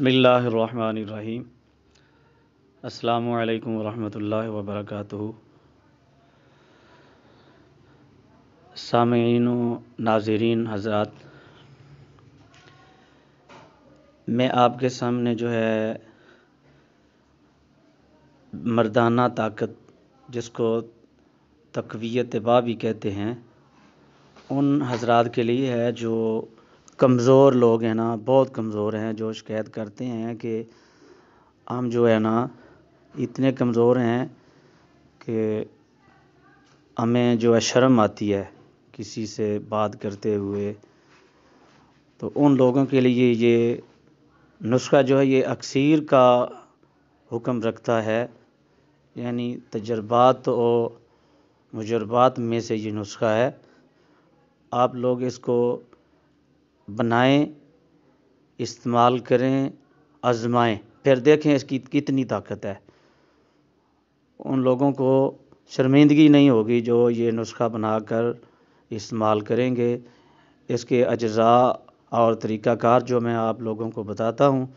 बसमीम् अल्लाम वरहमतुल्लाह वबरकatuh साम नाजरीन हजरत मैं आपके सामने जो है मर्दाना ताकत जिसको तकवीत बा भी कहते हैं उन हजरात के लिए है जो कमज़ोर लोग हैं ना बहुत कमज़ोर हैं जो शिकायत करते हैं कि हम जो है ना इतने कमज़ोर हैं कि हमें जो है शर्म आती है किसी से बात करते हुए तो उन लोगों के लिए ये नुस्खा जो है ये अक्सर का हुक्म रखता है यानी तजर्बात और मुजर्बात में से ये नुस्खा है आप लोग इसको बनाएं इस्तेमाल करें आजमाएं फिर देखें इसकी कितनी ताकत है उन लोगों को शर्मिंदगी नहीं होगी जो ये नुस्खा बनाकर इस्तेमाल करेंगे इसके अज्जा और तरीक़ाकार जो मैं आप लोगों को बताता हूँ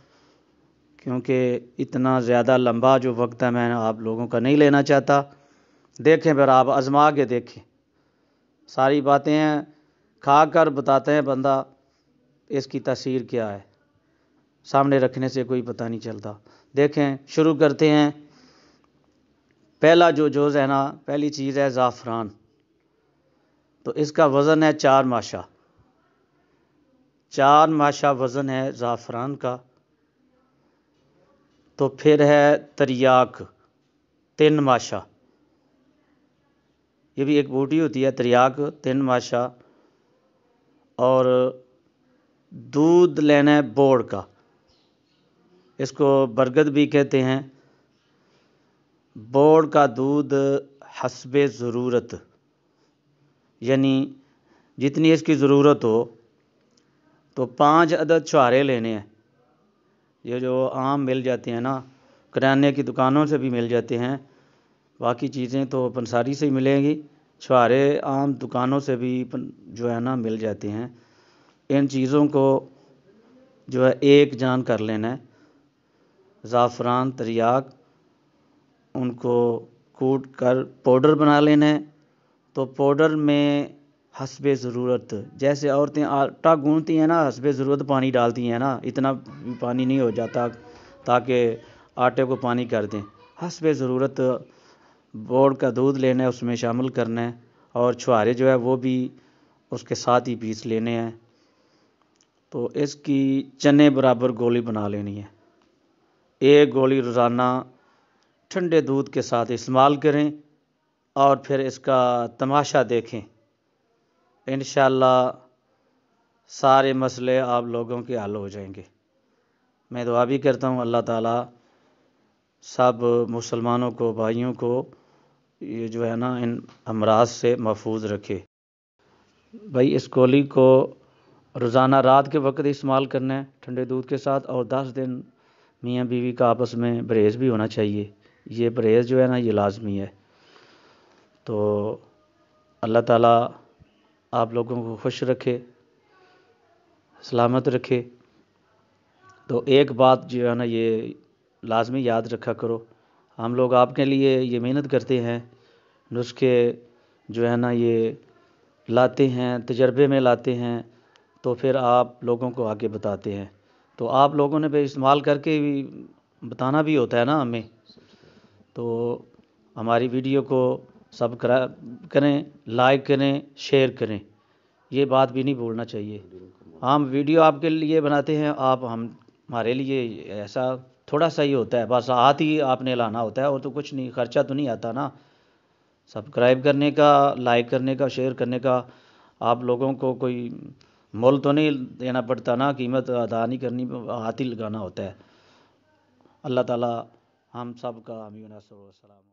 क्योंकि इतना ज़्यादा लंबा जो वक्त है मैं आप लोगों का नहीं लेना चाहता देखें फिर आप आजमा के देखें सारी बातें खा कर बताते हैं बंदा इसकी तस्वीर क्या है सामने रखने से कोई पता नहीं चलता देखें शुरू करते हैं पहला जो जोज़ है ना पहली चीज़ है ज़ाफ़रान तो इसका वज़न है चार माशा चार माशा वज़न है ज़ाफ़रान का तो फिर है तरियाक तिन माशा ये भी एक बूटी होती है तरियाक तिन माशा और दूध लेना है बोड़ का इसको बरगद भी कहते हैं बोड़ का दूध हसब ज़रूरत यानी जितनी इसकी ज़रूरत हो तो पांच अदद छुहारे लेने हैं ये जो आम मिल जाते हैं ना किराने की दुकानों से भी मिल जाते हैं बाकी चीज़ें तो पंसारी से ही मिलेंगी छुहारे आम दुकानों से भी जो है ना मिल जाते हैं इन चीज़ों को जो है एक जान कर लेना है ज़ाफ़रान तरियाक उनको कूट कर पाउडर बना लेना है तो पाउडर में हसब ज़रूरत जैसे औरतें आटा गूंदती हैं ना हसब ज़रूरत पानी डालती हैं ना इतना पानी नहीं हो जाता ताकि आटे को पानी कर दें हसब ज़रूरत बोर्ड का दूध लेना है उसमें शामिल करना है और छुहारे जो है वो भी उसके साथ ही पीस लेने हैं तो इसकी चने बराबर गोली बना लेनी है एक गोली रोज़ाना ठंडे दूध के साथ इस्तेमाल करें और फिर इसका तमाशा देखें इन सारे मसले आप लोगों के हल हो जाएंगे मैं दुआ भी करता हूँ अल्लाह ताला सब मुसलमानों को भाइयों को ये जो है ना इन अमराज से महफूज रखे भाई इस गोली को रोज़ाना रात के वक्त इस्तेमाल करना है ठंडे दूध के साथ और दस दिन मियाँ बीवी का आपस में परहेज़ भी होना चाहिए ये परहेज़ जो है ना ये लाजमी है तो अल्लाह ताला आप लोगों को खुश रखे सलामत रखे तो एक बात जो है ना ये लाजमी याद रखा करो हम लोग आपके लिए ये मेहनत करते हैं नुस्खे जो है ना ये लाते हैं तजर्बे में लाते हैं तो फिर आप लोगों को आगे बताते हैं तो आप लोगों ने भी इस्तेमाल करके भी बताना भी होता है ना हमें तो हमारी वीडियो को सब्सक्राइब करें लाइक करें शेयर करें ये बात भी नहीं भूलना चाहिए हम वीडियो आपके लिए बनाते हैं आप हम हमारे लिए ऐसा थोड़ा सा ही होता है बस हाथ ही आपने लाना होता है और तो कुछ नहीं खर्चा तो नहीं आता ना सब्सक्राइब करने का लाइक करने का शेयर करने का आप लोगों को कोई मोल तो नहीं देना पड़ता ना कीमत अदा नहीं करनी हाथ ही लगाना होता है अल्लाह ताला हम सब का अमीन सलाम